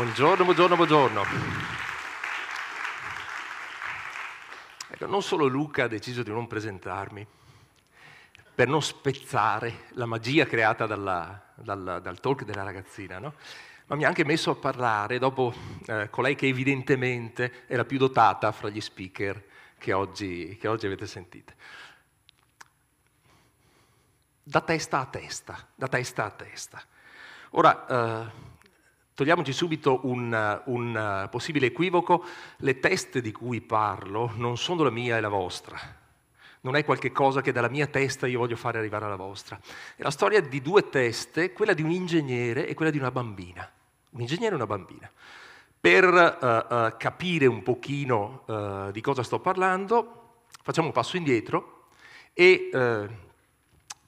Buongiorno, buongiorno, buongiorno. Ecco, non solo Luca ha deciso di non presentarmi per non spezzare la magia creata dalla, dalla, dal talk della ragazzina, no? ma mi ha anche messo a parlare dopo eh, colei che evidentemente è la più dotata fra gli speaker che oggi, che oggi avete sentito. Da testa a testa, da testa a testa. Ora, eh, Togliamoci subito un, un eh, possibile equivoco, le teste di cui parlo non sono la mia e la vostra, non è qualche cosa che dalla mia testa io voglio fare arrivare alla vostra. È la storia di due teste, quella di un ingegnere e quella di una bambina. Un ingegnere e una bambina. Per uh, uh, capire un pochino uh, di cosa sto parlando, facciamo un passo indietro e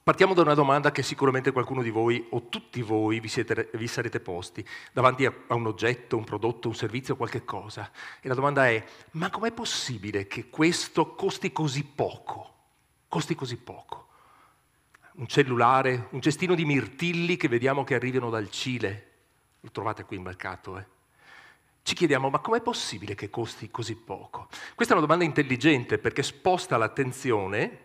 Partiamo da una domanda che sicuramente qualcuno di voi o tutti voi vi, siete, vi sarete posti davanti a, un oggetto, un prodotto, un servizio, qualche cosa. E la domanda è, ma com'è possibile che questo costi così poco? Costi così poco? Un cellulare, un cestino di mirtilli che vediamo che arrivano dal Cile, lo trovate qui in mercato, eh? Ci chiediamo, ma com'è possibile che costi così poco? Questa è una domanda intelligente perché sposta l'attenzione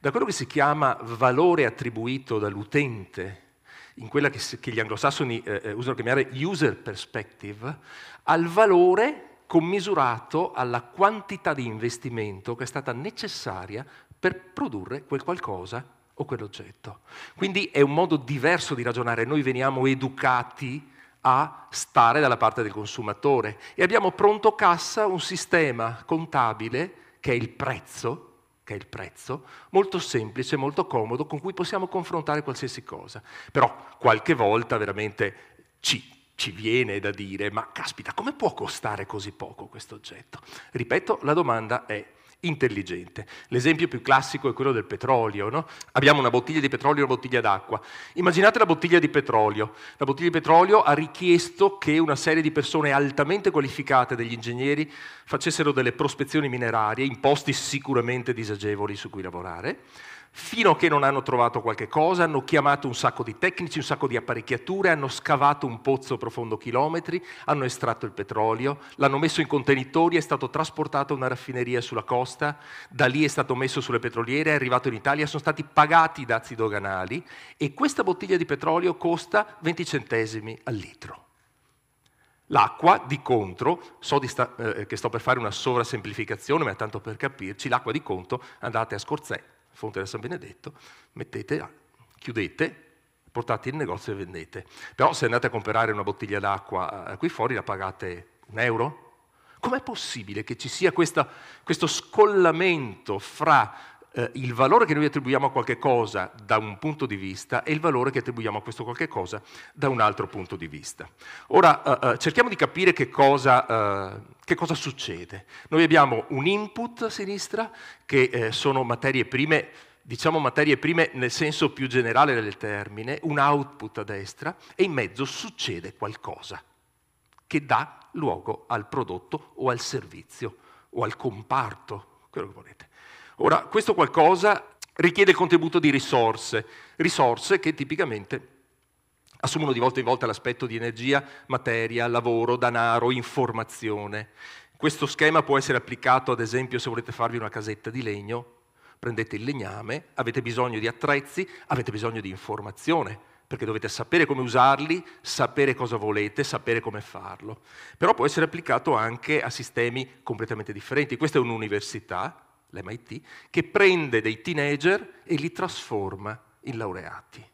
da quello che si chiama valore attribuito dall'utente, in quella che, che gli anglosassoni eh, eh, usano chiamare user perspective, al valore commisurato alla quantità di investimento che è stata necessaria per produrre quel qualcosa o quell'oggetto. Quindi è un modo diverso di ragionare, noi veniamo educati a stare dalla parte del consumatore e abbiamo pronto cassa un sistema contabile che è il prezzo che è il prezzo, molto semplice, molto comodo, con cui possiamo confrontare qualsiasi cosa. Però qualche volta veramente ci ci viene da dire, ma caspita, come può costare così poco questo oggetto? Ripeto, la domanda è, intelligente. L'esempio più classico è quello del petrolio. No? Abbiamo una bottiglia di petrolio e una bottiglia d'acqua. Immaginate la bottiglia di petrolio. La bottiglia di petrolio ha richiesto che una serie di persone altamente qualificate, degli ingegneri, facessero delle prospezioni minerarie in posti sicuramente disagevoli su cui lavorare fino a che non hanno trovato qualche cosa, hanno chiamato un sacco di tecnici, un sacco di apparecchiature, hanno scavato un pozzo profondo chilometri, hanno estratto il petrolio, l'hanno messo in contenitori, è stato trasportato a una raffineria sulla costa, da lì è stato messo sulle petroliere, è arrivato in Italia, sono stati pagati i dazi doganali e questa bottiglia di petrolio costa 20 centesimi al litro. L'acqua, di contro, so di sta, eh, che sto per fare una sovrasemplificazione, ma tanto per capirci, l'acqua di conto, andate a Scorzè, fonte del San Benedetto, mettete, ah, chiudete, portate il negozio e vendete. Però se andate a comprare una bottiglia d'acqua eh, qui fuori la pagate un euro? Com'è possibile che ci sia questa, questo scollamento fra eh, il valore che noi attribuiamo a qualche cosa da un punto di vista e il valore che attribuiamo a questo qualche cosa da un altro punto di vista. Ora eh, eh cerchiamo di capire che cosa, eh, che cosa, succede. Noi abbiamo un input a sinistra che eh, sono materie prime diciamo materie prime nel senso più generale del termine, un output a destra e in mezzo succede qualcosa che dà luogo al prodotto o al servizio o al comparto, quello che volete. Ora, questo qualcosa richiede il contributo di risorse, risorse che tipicamente assumono di volta in volta l'aspetto di energia, materia, lavoro, danaro, informazione. Questo schema può essere applicato ad esempio se volete farvi una casetta di legno, prendete il legname, avete bisogno di attrezzi, avete bisogno di informazione, perché dovete sapere come usarli, sapere cosa volete, sapere come farlo. Però può essere applicato anche a sistemi completamente differenti. Questa è un'università, l'MIT, che prende dei teenager e li trasforma in laureati.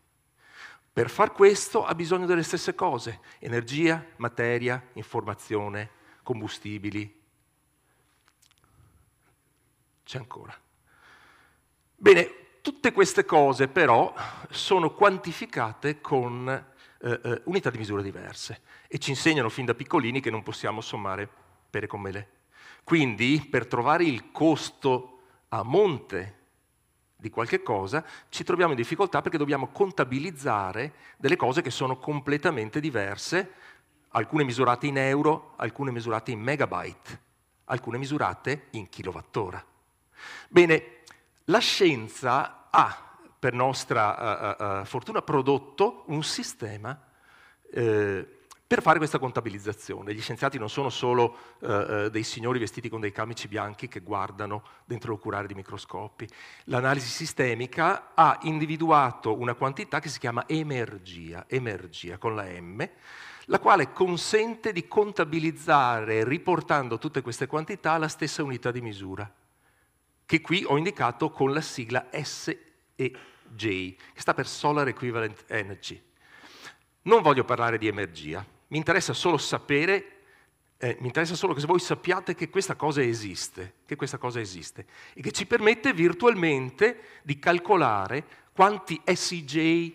Per far questo ha bisogno delle stesse cose, energia, materia, informazione, combustibili. C'è ancora. Bene, tutte queste cose però sono quantificate con eh, eh unità di misura diverse e ci insegnano fin da piccolini che non possiamo sommare pere con mele quindi per trovare il costo a monte di qualche cosa ci troviamo in difficoltà perché dobbiamo contabilizzare delle cose che sono completamente diverse, alcune misurate in euro, alcune misurate in megabyte, alcune misurate in kilowattora. Bene, la scienza ha, per nostra uh, uh, fortuna, prodotto un sistema eh, per fare questa contabilizzazione. Gli scienziati non sono solo eh, eh, dei signori vestiti con dei camici bianchi che guardano dentro l'oculare di microscopi. L'analisi sistemica ha individuato una quantità che si chiama emergia, emergia con la M, la quale consente di contabilizzare, riportando tutte queste quantità, alla stessa unità di misura, che qui ho indicato con la sigla SEJ, che sta per Solar Equivalent Energy. Non voglio parlare di emergia, mi interessa solo sapere, eh, mi interessa solo che voi sappiate che questa cosa esiste, che questa cosa esiste e che ci permette virtualmente di calcolare quanti SIJ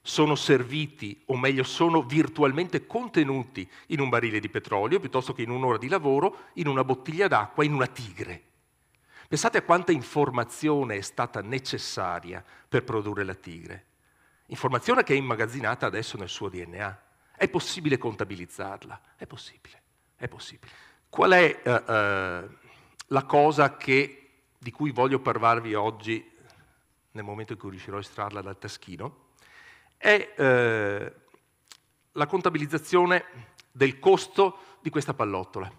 sono serviti, o meglio sono virtualmente contenuti in un barile di petrolio, piuttosto che in un'ora di lavoro, in una bottiglia d'acqua, in una tigre. Pensate a quanta informazione è stata necessaria per produrre la tigre. Informazione che è immagazzinata adesso nel suo DNA. È possibile contabilizzarla? È possibile, è possibile. Qual è eh, eh, la cosa che, di cui voglio parlarvi oggi, nel momento in cui riuscirò a estrarla dal taschino? È eh, la contabilizzazione del costo di questa pallottola.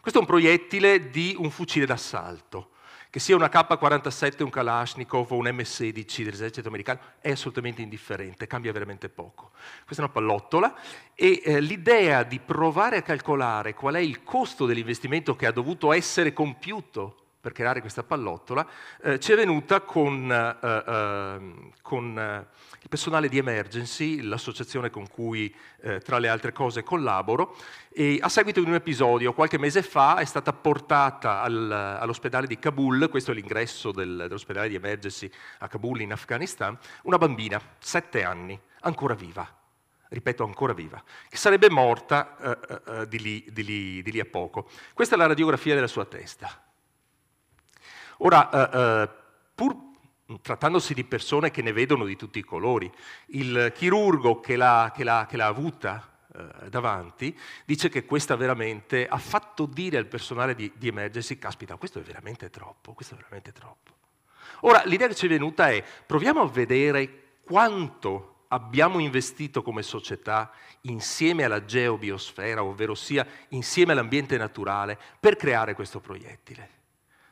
Questo è un proiettile di un fucile d'assalto. Che sia una K47, un Kalashnikov o un M16 dell'esercito americano è assolutamente indifferente, cambia veramente poco. Questa è una pallottola e eh, l'idea di provare a calcolare qual è il costo dell'investimento che ha dovuto essere compiuto per creare questa pallottola, eh, ci è venuta con, eh, ehm, con eh, il personale di Emergency, l'associazione con cui eh, tra le altre cose collaboro, e a seguito di un episodio qualche mese fa è stata portata al, all'ospedale di Kabul, questo è l'ingresso del, dell'ospedale di Emergency a Kabul in Afghanistan, una bambina, sette anni, ancora viva ripeto ancora viva, che sarebbe morta eh, eh, eh di, lì, di, lì, di lì a poco. Questa è la radiografia della sua testa. Ora, eh, eh, pur trattandosi di persone che ne vedono di tutti i colori, il chirurgo che l'ha, che l'ha, che l'ha avuta eh, davanti dice che questa veramente ha fatto dire al personale di, di emergency, caspita, questo è veramente troppo, questo è veramente troppo. Ora, l'idea che ci è venuta è proviamo a vedere quanto abbiamo investito come società insieme alla geobiosfera, ovvero sia insieme all'ambiente naturale, per creare questo proiettile.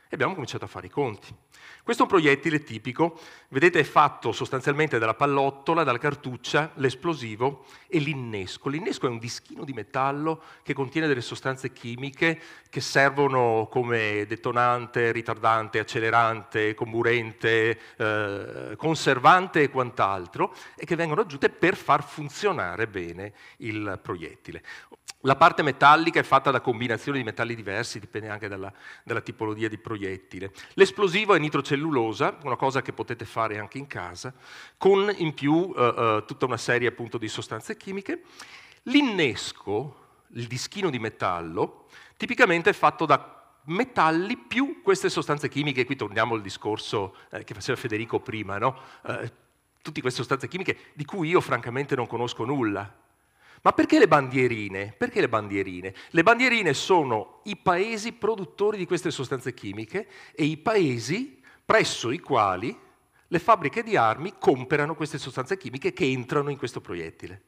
E abbiamo cominciato a fare i conti. Questo è un proiettile tipico, vedete è fatto sostanzialmente dalla pallottola, dalla cartuccia, l'esplosivo e l'innesco. L'innesco è un dischino di metallo che contiene delle sostanze chimiche che servono come detonante, ritardante, accelerante, comburente, eh, conservante e quant'altro e che vengono aggiunte per far funzionare bene il proiettile. La parte metallica è fatta da combinazioni di metalli diversi, dipende anche dalla, dalla, tipologia di proiettile. L'esplosivo è nitrocellulosa, una cosa che potete fare anche in casa, con in più eh, eh, tutta una serie appunto di sostanze chimiche. L'innesco, il dischino di metallo, tipicamente è fatto da metalli più queste sostanze chimiche, qui torniamo al discorso eh, che faceva Federico prima, no? Eh, tutte queste sostanze chimiche di cui io francamente non conosco nulla, ma perché le bandierine? Perché le bandierine? Le bandierine sono i paesi produttori di queste sostanze chimiche e i paesi presso i quali le fabbriche di armi comprano queste sostanze chimiche che entrano in questo proiettile.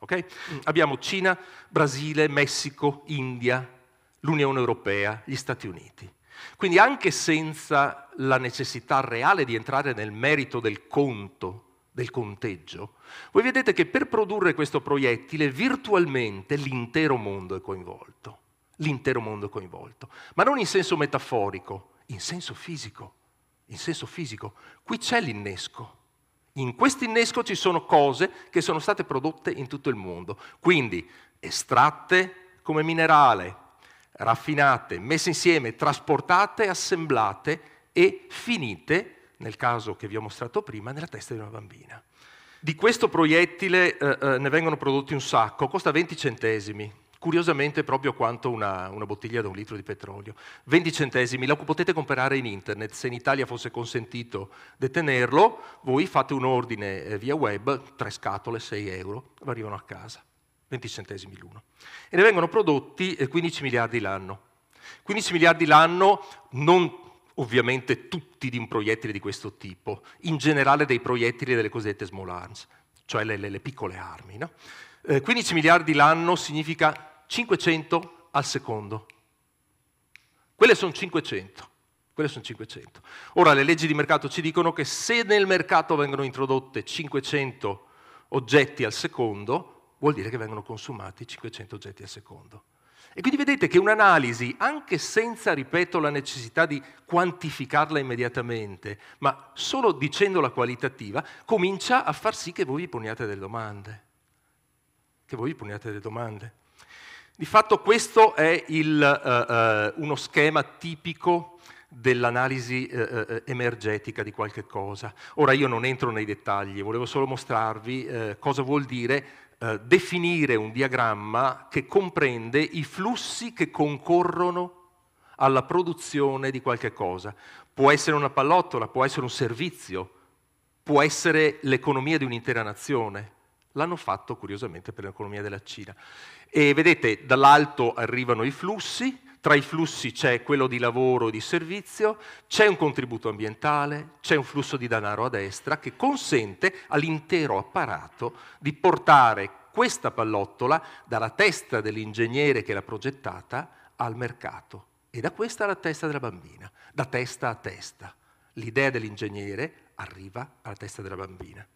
Okay? Mm. Abbiamo Cina, Brasile, Messico, India, l'Unione Europea, gli Stati Uniti. Quindi anche senza la necessità reale di entrare nel merito del conto del conteggio, voi vedete che per produrre questo proiettile virtualmente l'intero mondo è coinvolto, l'intero mondo è coinvolto, ma non in senso metaforico, in senso fisico, in senso fisico. Qui c'è l'innesco. In questo innesco ci sono cose che sono state prodotte in tutto il mondo, quindi estratte come minerale, raffinate, messe insieme, trasportate, assemblate e finite nel caso che vi ho mostrato prima, nella testa di una bambina. Di questo proiettile eh, eh ne vengono prodotti un sacco, costa 20 centesimi, curiosamente proprio quanto una, una, bottiglia da un litro di petrolio. 20 centesimi, lo potete comprare in internet, se in Italia fosse consentito detenerlo, voi fate un ordine eh, via web, tre scatole, 6 euro, arrivano a casa, 20 centesimi l'uno. E ne vengono prodotti 15 eh, miliardi l'anno. 15 miliardi l'anno non ovviamente tutti di un proiettile di questo tipo, in generale dei proiettili delle cosiddette small arms, cioè le, le, le piccole armi. No? Eh, 15 miliardi l'anno significa 500 al secondo. Quelle sono 500. Quelle sono 500. Ora le leggi di mercato ci dicono che se nel mercato vengono introdotte 500 oggetti al secondo, vuol dire che vengono consumati 500 oggetti al secondo. E quindi vedete che un'analisi, anche senza, ripeto, la necessità di quantificarla immediatamente, ma solo dicendola qualitativa, comincia a far sì che voi vi poniate delle domande. Che voi vi poniate delle domande. Di fatto questo è il, uh, uh, uno schema tipico dell'analisi eh, eh, emergetica di qualche cosa. Ora io non entro nei dettagli, volevo solo mostrarvi eh, cosa vuol dire eh, definire un diagramma che comprende i flussi che concorrono alla produzione di qualche cosa. Può essere una pallottola, può essere un servizio, può essere l'economia di un'intera nazione. L'hanno fatto curiosamente per l'economia della Cina. E vedete, dall'alto arrivano i flussi, tra i flussi c'è quello di lavoro e di servizio, c'è un contributo ambientale, c'è un flusso di denaro a destra che consente all'intero apparato di portare questa pallottola dalla testa dell'ingegnere che l'ha progettata al mercato e da questa alla testa della bambina, da testa a testa. L'idea dell'ingegnere arriva alla testa della bambina.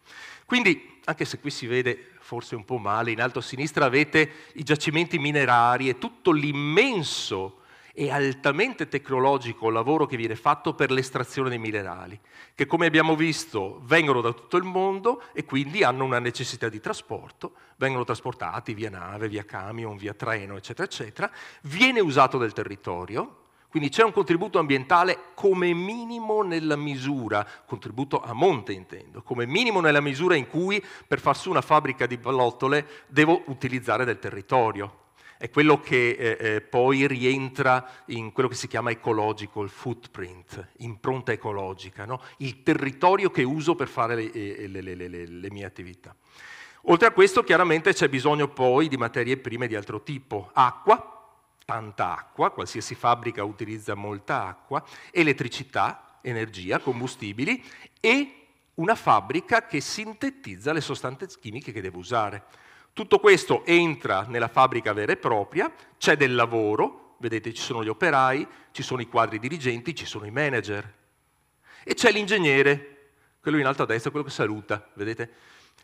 Quindi, anche se qui si vede forse un po' male, in alto a sinistra avete i giacimenti minerari e tutto l'immenso e altamente tecnologico lavoro che viene fatto per l'estrazione dei minerali, che come abbiamo visto vengono da tutto il mondo e quindi hanno una necessità di trasporto, vengono trasportati via nave, via camion, via treno, eccetera, eccetera, viene usato del territorio, quindi c'è un contributo ambientale come minimo nella misura, contributo a monte intendo, come minimo nella misura in cui per far su una fabbrica di pallottole devo utilizzare del territorio. È quello che eh, eh poi rientra in quello che si chiama ecological footprint, impronta ecologica, no? il territorio che uso per fare eh, le, le, le, le mie attività. Oltre a questo chiaramente c'è bisogno poi di materie prime di altro tipo, acqua, tanta acqua, qualsiasi fabbrica utilizza molta acqua, elettricità, energia, combustibili e una fabbrica che sintetizza le sostanze chimiche che deve usare. Tutto questo entra nella fabbrica vera e propria, c'è del lavoro, vedete ci sono gli operai, ci sono i quadri dirigenti, ci sono i manager e c'è l'ingegnere, quello in alto a destra, quello che saluta, vedete?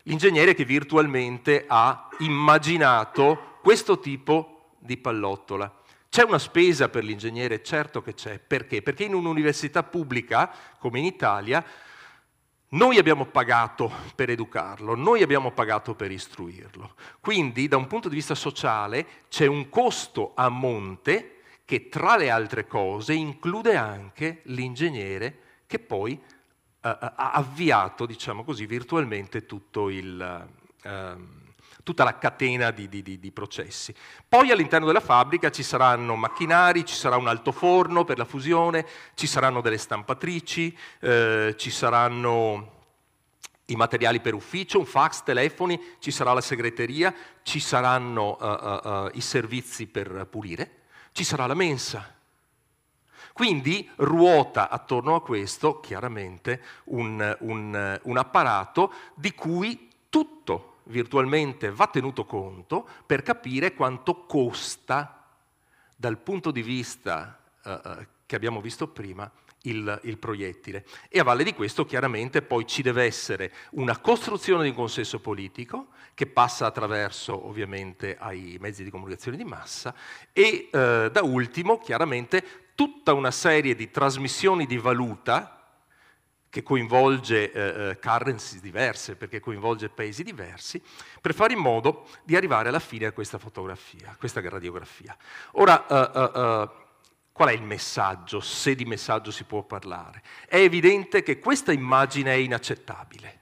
L'ingegnere che virtualmente ha immaginato questo tipo di pallottola. C'è una spesa per l'ingegnere? Certo che c'è. Perché? Perché in un'università pubblica, come in Italia, noi abbiamo pagato per educarlo, noi abbiamo pagato per istruirlo. Quindi, da un punto di vista sociale, c'è un costo a monte che, tra le altre cose, include anche l'ingegnere che poi eh, eh ha avviato, diciamo così, virtualmente tutto il... Eh, tutta la catena di, di, di, processi. Poi all'interno della fabbrica ci saranno macchinari, ci sarà un altoforno per la fusione, ci saranno delle stampatrici, eh, ci saranno i materiali per ufficio, un fax, telefoni, ci sarà la segreteria, ci saranno uh, uh, uh, i servizi per pulire, ci sarà la mensa. Quindi ruota attorno a questo chiaramente un, un, un apparato di cui tutto virtualmente va tenuto conto per capire quanto costa dal punto di vista eh, eh, che abbiamo visto prima il, il, proiettile. E a valle di questo chiaramente poi ci deve essere una costruzione di un consenso politico che passa attraverso ovviamente ai mezzi di comunicazione di massa e eh, da ultimo chiaramente tutta una serie di trasmissioni di valuta che coinvolge eh, eh currency diverse, perché coinvolge paesi diversi, per fare in modo di arrivare alla fine a questa fotografia, a questa radiografia. Ora, uh, uh, Qual è il messaggio, se di messaggio si può parlare? È evidente che questa immagine è inaccettabile,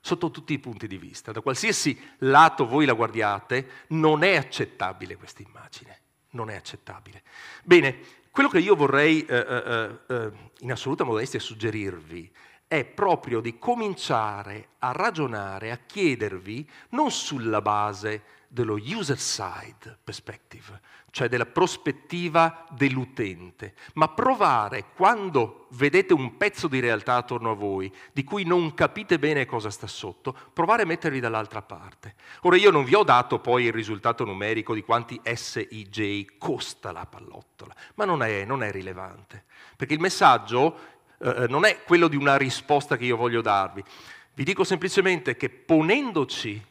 sotto tutti i punti di vista. Da qualsiasi lato voi la guardiate, non è accettabile questa immagine, non è accettabile. Bene, quello che io vorrei eh, eh, eh, eh in assoluta modestia suggerirvi è proprio di cominciare a ragionare, a chiedervi non sulla base dello user side perspective, cioè della prospettiva dell'utente, ma provare quando vedete un pezzo di realtà attorno a voi di cui non capite bene cosa sta sotto, provare a mettervi dall'altra parte. Ora io non vi ho dato poi il risultato numerico di quanti SIJ costa la pallottola, ma non è, non è rilevante, perché il messaggio eh, eh, non è quello di una risposta che io voglio darvi. Vi dico semplicemente che ponendoci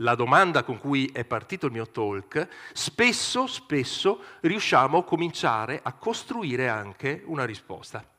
la domanda con cui è partito il mio talk, spesso, spesso riusciamo a cominciare a costruire anche una risposta.